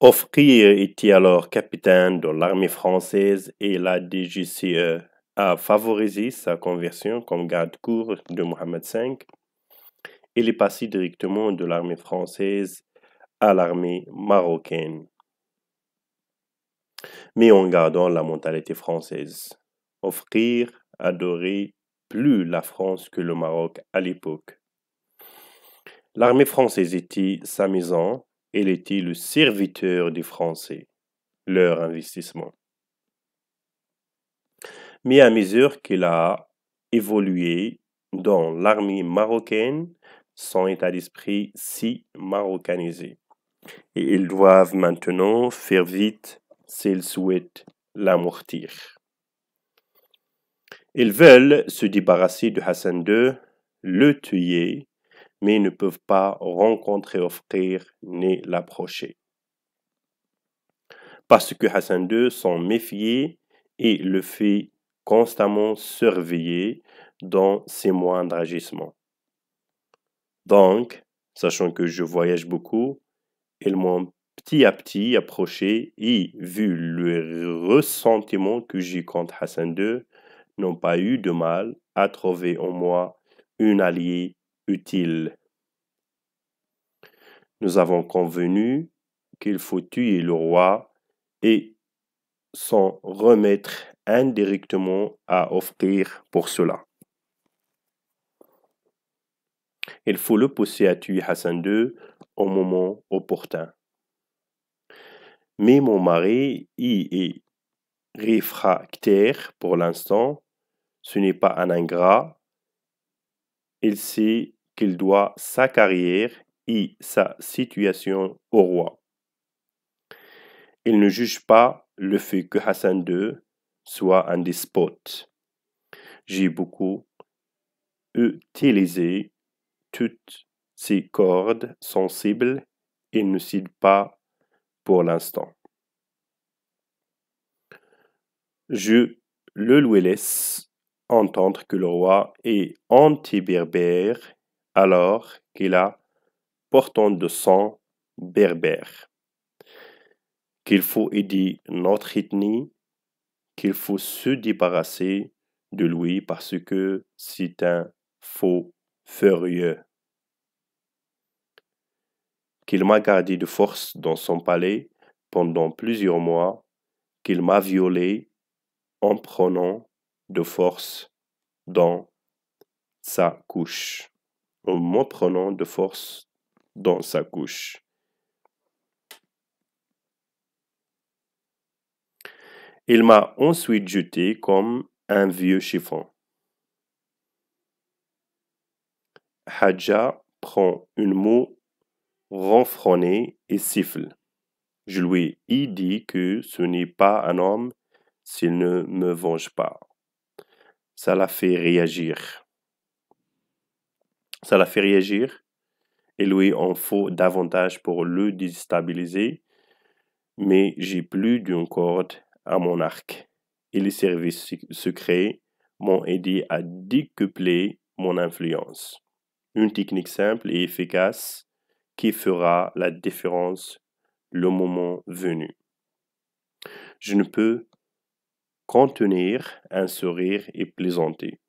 Ofkir était alors capitaine de l'armée française et la DGCE a favorisé sa conversion comme garde-cour de Mohamed V. Il est passé directement de l'armée française à l'armée marocaine, mais en gardant la mentalité française. Offrir adorait plus la France que le Maroc à l'époque. L'armée française était sa maison il était le serviteur des Français, leur investissement. Mais à mesure qu'il a évolué dans l'armée marocaine, son état d'esprit s'y marocanisé. Et ils doivent maintenant faire vite s'ils souhaitent l'amortir. Ils veulent se débarrasser de Hassan II, le tuer mais ne peuvent pas rencontrer, offrir ni l'approcher. Parce que Hassan II s'en méfiés et le fait constamment surveiller dans ses moindres agissements. Donc, sachant que je voyage beaucoup, ils m'ont petit à petit approché et, vu le ressentiment que j'ai contre Hassan II, n'ont pas eu de mal à trouver en moi une alliée utile. Nous avons convenu qu'il faut tuer le roi et s'en remettre indirectement à offrir pour cela. Il faut le pousser à tuer Hassan II au moment opportun. Mais mon mari y est réfractaire pour l'instant. Ce n'est pas un ingrat. Il sait qu'il doit sa carrière et sa situation au roi. Il ne juge pas le fait que Hassan II soit un despote. J'ai beaucoup utilisé toutes ces cordes sensibles et ne cite pas pour l'instant. Je le lui laisse entendre que le roi est anti-berbère alors qu'il a portant de sang berbère. Qu'il faut aider notre ethnie, qu'il faut se débarrasser de lui parce que c'est un faux furieux. Qu'il m'a gardé de force dans son palais pendant plusieurs mois, qu'il m'a violé en prenant de force dans sa couche en me prenant de force dans sa couche. Il m'a ensuite jeté comme un vieux chiffon. Hadja prend une mot renfrognée et siffle. Je lui ai dit que ce n'est pas un homme s'il ne me venge pas. Ça l'a fait réagir. Ça l'a fait réagir. Et lui, en faut davantage pour le déstabiliser. Mais j'ai plus d'une corde à mon arc. Et les services secrets m'ont aidé à décupler mon influence. Une technique simple et efficace qui fera la différence le moment venu. Je ne peux contenir un sourire et plaisanter.